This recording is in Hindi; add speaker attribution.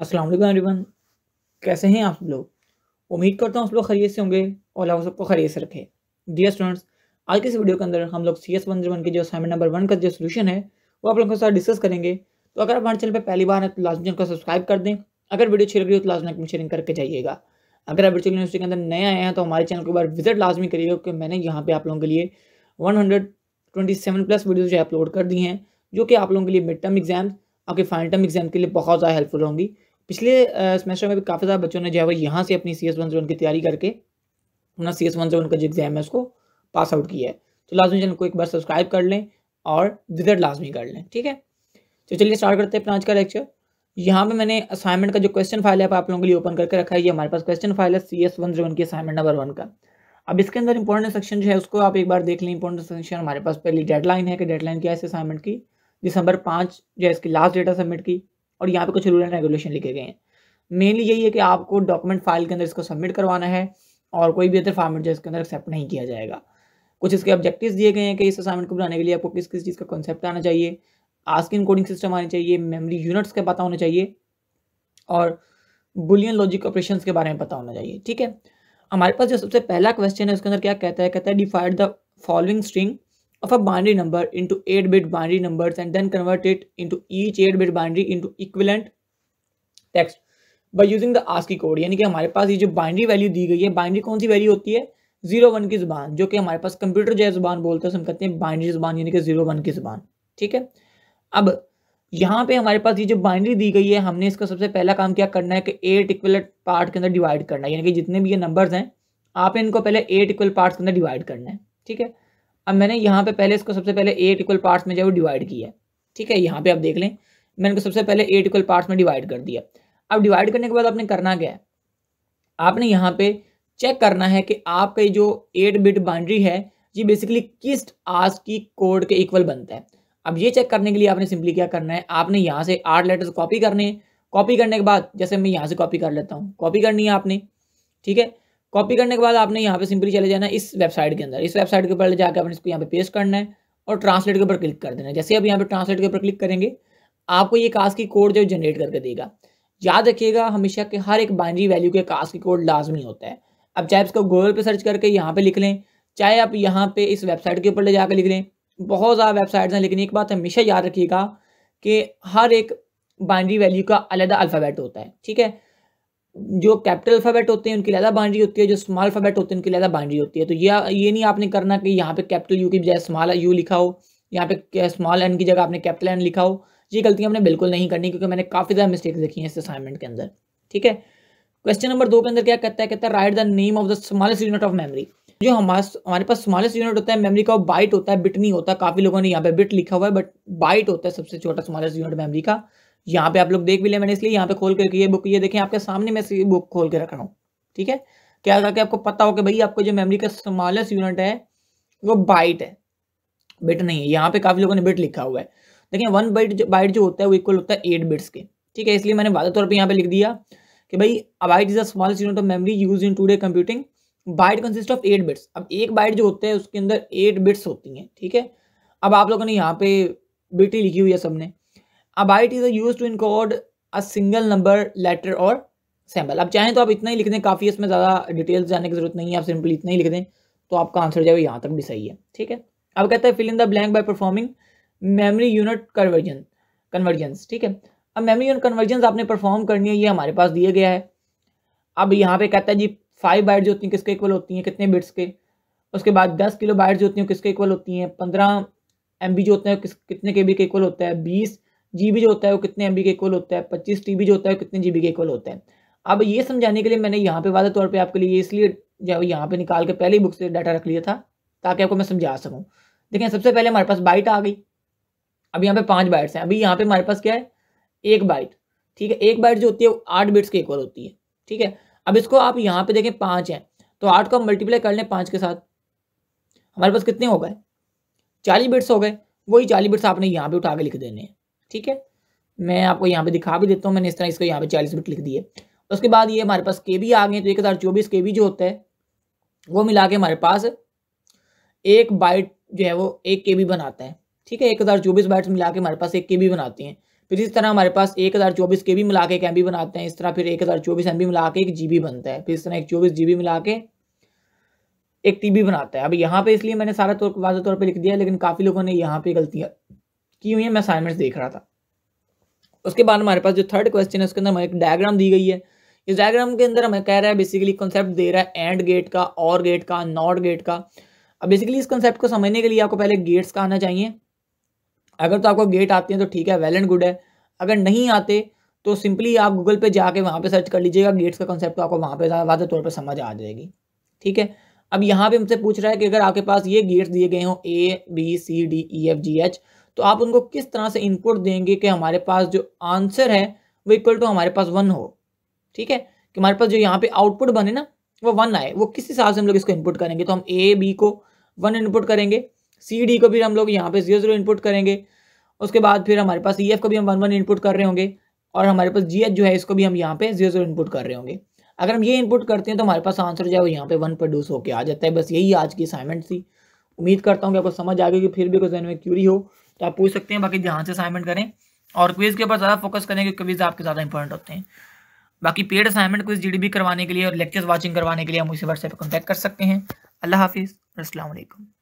Speaker 1: असलम एवरीवन कैसे हैं आप लोग उम्मीद करता हूँ आप लोग खरीद से होंगे और अल्लाह सबको खरीद से रखें डियर स्टूडेंट्स आज के इस वीडियो के अंदर हम लोग C S one zero one के जो असाइनमेंट नंबर वन का जो सोल्यूशन है वो आप लोगों के साथ डिस्कस करेंगे तो अगर आप हमारे चैनल पर पहली बार है तो लाजमी चैनल को सब्सक्राइब कर दें अगर वीडियो अच्छी लग रही हो तो लाजमी में शेयरिंग करके जाइएगा अगर आप वर्चुअल यूनिवर्सिटी के अंदर नए आए हैं तो हमारे चैनल को एक बार विजिट लाजमी करिएगा क्योंकि मैंने यहाँ पर आप लोगों के लिए वन प्लस वीडियोज़ जो अपलोड कर दी हैं जो कि आप लोगों के लिए मिड टर्म एग्जाम आपके फाइनल टर्म एग्जाम के लिए बहुत ज़्यादा हेल्पफुल होंगी पिछले सेमेस्टर में भी काफ़ी सारे बच्चों ने जो है वो यहाँ से अपनी सी एस वन की तैयारी करके अपना सी एस वन का जो एग्ज़ाम है उसको पास आउट किया है तो लाजमी चैनल को एक बार सब्सक्राइब कर लें और विजिट लाजमी कर लें ठीक है तो चलिए स्टार्ट करते हैं अपना आज का लेक्चर यहाँ पे मैंने असाइनमेंट का जो क्वेश्चन फाइल है आप लोगों के लिए ओपन करके रखा है ये हमारे पास क्वेश्चन फाइल है C S one zero one की असाइनमेंट नंबर वन का अब इसके अंदर इंपॉर्टेंट सेक्शन जो है उसको आप एक बार देख लें इंपॉर्टेंट सेक्शन हमारे पास पहली डेडलाइन है कि डेडलाइन क्या है इस असाइनमेंट की दिसंबर पाँच जो है इसकी लास्ट डेटा सबमिट की और यहाँ पे कुछ रूल एंड रेगुलेशन लिखे गए हैं मेनली यही है कि आपको डॉक्यूमेंट फाइल के अंदर इसको सबमिट करवाना है और कोई भी अदर फॉर्मेट जो इसके अंदर एक्सेप्ट नहीं किया जाएगा कुछ इसके ऑब्जेक्टिव्स दिए गए हैं कि इस असाइनमेंट को बनाने के लिए आपको किस किस चीज़ का कॉन्सेप्ट आना चाहिए आस्किन कोडिंग सिस्टम आने चाहिए मेमरी यूनिट्स का पता होना चाहिए और बुलियन लॉजिक ऑपरेशन के बारे में पता होना चाहिए ठीक है हमारे पास जो सबसे पहला क्वेश्चन है उसके अंदर क्या कहता है कहता है define the following string of a binary number into 8-bit binary numbers and then convert it into each 8-bit binary into equivalent text by using the ASCII code यानी कि हमारे पास ये जो binary value दी गई है binary कौन सी value होती है जीरो वन की जुबान जो कि हमारे पास कंप्यूटर जो जुबान बोलते हैं हम कहते हैं बाइनरी जुबान यानी कि जीरो वन की जुबान ठीक है अब यहाँ पे हमारे पास ये जो बाइंड्री दी गई है हमने इसका सबसे पहला काम क्या करना है कि एट इक्वल पार्ट के अंदर डिवाइड करना है यानी कि जितने भी ये नंबर्स हैं आप इनको पहले एट इक्वल पार्ट के अंदर डिवाइड करना है ठीक है अब मैंने यहाँ पे पहले इसको सबसे पहले एट इक्वल पार्ट्स में जो है डिवाइड किया है ठीक है यहाँ पे आप देख लें मैंने इसको सबसे पहले एट इक्वल पार्ट्स में डिवाइड कर दिया अब डिवाइड करने के बाद आपने करना क्या है आपने यहाँ पे चेक करना है कि आपका जो एट बिट बाउंड्री है ये बेसिकली किस आज की कोड के इक्वल बनता है अब ये चेक करने के लिए आपने सिंपली क्या करना है आपने यहाँ से आठ लेटर्स कॉपी करने कॉपी करने के बाद जैसे मैं यहाँ से कॉपी कर लेता हूँ कॉपी करनी है आपने ठीक है कॉपी करने के बाद आपने यहाँ पे सिंपली चले जाना इस वेबसाइट के अंदर इस वेबसाइट के ऊपर जाकर आपने इसको यहाँ पे पेस्ट करना है और ट्रांसलेट के ऊपर क्लिक कर देना है जैसे आप यहाँ पे ट्रांसलेट के ऊपर क्लिक करेंगे आपको ये कास की कोड जो जनरेट करके देगा याद रखिएगा हमेशा के हर एक बाइनरी वैल्यू के कास्ट की कोड लाजमी होता है अब चाहे इसको गूगल पे सर्च करके यहाँ पे लिख लें चाहे आप यहाँ पे इस वेबसाइट के ऊपर ले जाकर लिख लें बहुत ज़्यादा वेबसाइट्स हैं लेकिन एक बात हमेशा याद रखिएगा कि हर एक बाइनरी वैल्यू का अलग अल्फ़ाबेट होता है ठीक है जो कैपिटल अल्फ़ाबेट होते हैं उनकी लहदा बाउंड्री होती है जो स्मॉल अल्फ़ाबेट होते हैं उनकी लहदा बाउंड्री होती है तो यह ये नहीं आपने करना कि यहाँ पे कैपिटल यू की बजाय स्मॉल यू लिखा हो यहाँ पे स्मॉल एन की जगह आपने कैपिटल एन लिखा हो ये गलती आपने बिल्कुल नहीं करनी क्योंकि मैंने काफ़ी ज़्यादा मिस्टेक्स देखी हैं इस असाइनमेंट के अंदर ठीक है क्वेश्चन नंबर दो के अंदर क्या कहता है कहता है write the name of the smallest unit of memory जो हमारे हमारे पास स्मॉलेस्ट यूनिट होता है मेमोरी का वो बाइट होता है बिट नहीं होता काफ़ी लोगों ने यहाँ पे बिट लिखा हुआ है बट बाइट होता है सबसे छोटा स्मॉलेस्ट यूनिट मेमोरी का यहाँ पे आप लोग देख भी लिया मैंने इसलिए यहाँ पे खोल करके ये बुक ये देखें आपके सामने मैं ये बुक खोल के रख रहा हूँ ठीक है क्या करके आपको पता हो कि भाई आपको जो मेमोरी का स्मॉलेस्ट यूनिट है वो बाइट है बिट नहीं है यहाँ पे काफ़ी लोगों ने बिट लिखा हुआ है देखिए वन बाइट बाइट जो होता है वो इक्वल होता है एट बिट्स के ठीक है इसलिए मैंने वादा तौर पर यहाँ पे लिख दिया कि भाई byte is the smallest unit of memory used in today computing byte consist of eight bits अब एक बाइट जो होता है उसके अंदर एट बिट्स होती हैं ठीक है अब आप लोगों ने यहाँ पे बिट ही लिखी हुई है सबने a byte is used to encode a single number letter और सैम्पल अब चाहें तो आप इतना ही लिख दें काफ़ी इसमें ज़्यादा डिटेल्स जाने की जरूरत नहीं है आप सिंपली इतना ही लिख दें तो आपका आंसर जो है यहाँ तक भी सही है ठीक है अब कहते हैं fill in the blank by performing memory unit conversion convergence ठीक है अब मेमोरी यूनिट कन्वर्जेंस आपने परफॉर्म करनी है ये हमारे पास दिया गया है अब यहाँ पे कहता है जी फाइव बाइट जो होती हैं किसके इक्वल होती हैं कितने बिट्स के उसके बाद दस किलो बाइट जो होती हैं किसके इक्वल होती हैं पंद्रह एम जो होते हैं किस कितने के बी के इक्वल होता है बीस जीबी जो होता है वो कितने एमबी के इक्वल होता है पच्चीस टीबी जो होता है वो कितने जीबी के इक्वल होता है अब ये समझाने के लिए मैंने यहाँ पे वादा तौर पे आपके लिए इसलिए यहाँ पे निकाल के पहले ही बुक से डाटा रख लिया था ताकि आपको मैं समझा सकूँ देखें सबसे पहले हमारे पास बाइट आ गई अब यहाँ पे पाँच बाइट्स हैं अभी यहाँ पे हमारे पास क्या है एक बाइट ठीक है एक बाइट जो होती है वो आठ बिट्स के इक्वल होती है ठीक है अब इसको आप यहाँ पे देखें पाँच हैं तो आठ को हम मल्टीप्लाई कर लें पाँच के साथ हमारे पास कितने हो गए चालीस बिट्स हो गए वही चालीस बिट्स आपने यहाँ पे उठा के लिख देने हैं ठीक है मैं आपको यहाँ पे दिखा भी देता हूँ मैंने इस तरह इसको यहाँ पे चालीस बिट लिख दिए उसके बाद ये हमारे पास के बी आ गए तो एक हज़ार चौबीस के बी जो होता है वो मिला के हमारे पास एक बाइट जो है वो एक के बी बनाता है ठीक है एक हज़ार चौबीस बाइट्स मिला के हमारे पास एक के बी बनाती हैं फिर इस तरह हमारे पास एक हज़ार चौबीस के बी मिला के एक एम बी बनाते हैं इस तरह फिर एक हज़ार चौबीस एम बी मिला के एक जी बी बनता है फिर इस तरह एक चौबीस जी बी मिला के एक टी बी बनाता है अब यहाँ पे इसलिए मैंने सारा तौर वाजह तौर पर लिख दिया है लेकिन काफ़ी लोगों ने यहाँ पे गलतियाँ की हुई है मैं असाइनमेंट्स देख रहा था उसके बाद हमारे पास जो थर्ड क्वेश्चन है उसके अंदर हमें एक डायग्राम दी गई है इस डायग्राम के अंदर हमें कह रहा है बेसिकली कॉन्सेप्ट दे रहा है एंड गेट का और गेट का नॉट गेट का अब बेसिकली इस कॉन्सेप्ट को समझने के लिए आपको पहले गेट्स का आना चाहिए अगर तो आपको गेट आते हैं तो ठीक है वेल एंड गुड है अगर नहीं आते तो सिंपली आप गूगल पे जाके वहाँ पे सर्च कर लीजिएगा गेट्स का कॉन्सेप्ट तो आपको वहाँ पे वादे तौर पर समझ आ जाएगी ठीक है अब यहाँ पे हमसे पूछ रहा है कि अगर आपके पास ये गेट्स दिए गए हों A B C D E F G H तो आप उनको किस तरह से इनपुट देंगे कि हमारे पास जो आंसर है वो इक्वल टू हमारे पास वन हो ठीक है कि हमारे पास जो यहाँ पे आउटपुट बने ना वो वन आए वो किस हिसाब से हम लोग इसको इनपुट करेंगे तो हम ए बी को वन इनपुट करेंगे सी डी को भी हम लोग यहाँ पे जीरो जीरो इनपुट करेंगे उसके बाद फिर हमारे पास ई e, एफ को भी हम वन वन इनपुट कर रहे होंगे और हमारे पास जी एच जो है इसको भी हम यहाँ पे जीरो जीरो इनपुट कर रहे होंगे अगर हम ये इनपुट करते हैं तो हमारे पास आंसर जो है वो यहाँ पे वन प्रोड्यूस होकर आ जाता है बस यही आज की असाइनमेंट थी उम्मीद करता हूँ कि आपको समझ आ गई कि फिर भी कुछ जहन में क्यूरी हो तो आप पूछ सकते हैं बाकी ध्यान से असाइनमेंट करें और क्विज के ऊपर ज़्यादा फोकस करें क्योंकि क्विज आपके ज़्यादा इंपॉर्टेंट होते हैं बाकी पेड असाइनमेंट क्विज जीडीबी करवाने के लिए और लेक्चर्स वाचिंग करवाने के लिए हम मुझसे व्हाट्सएप पर कॉन्टैक्ट कर सकते हैं अल्लाह हाफिज़ असलकम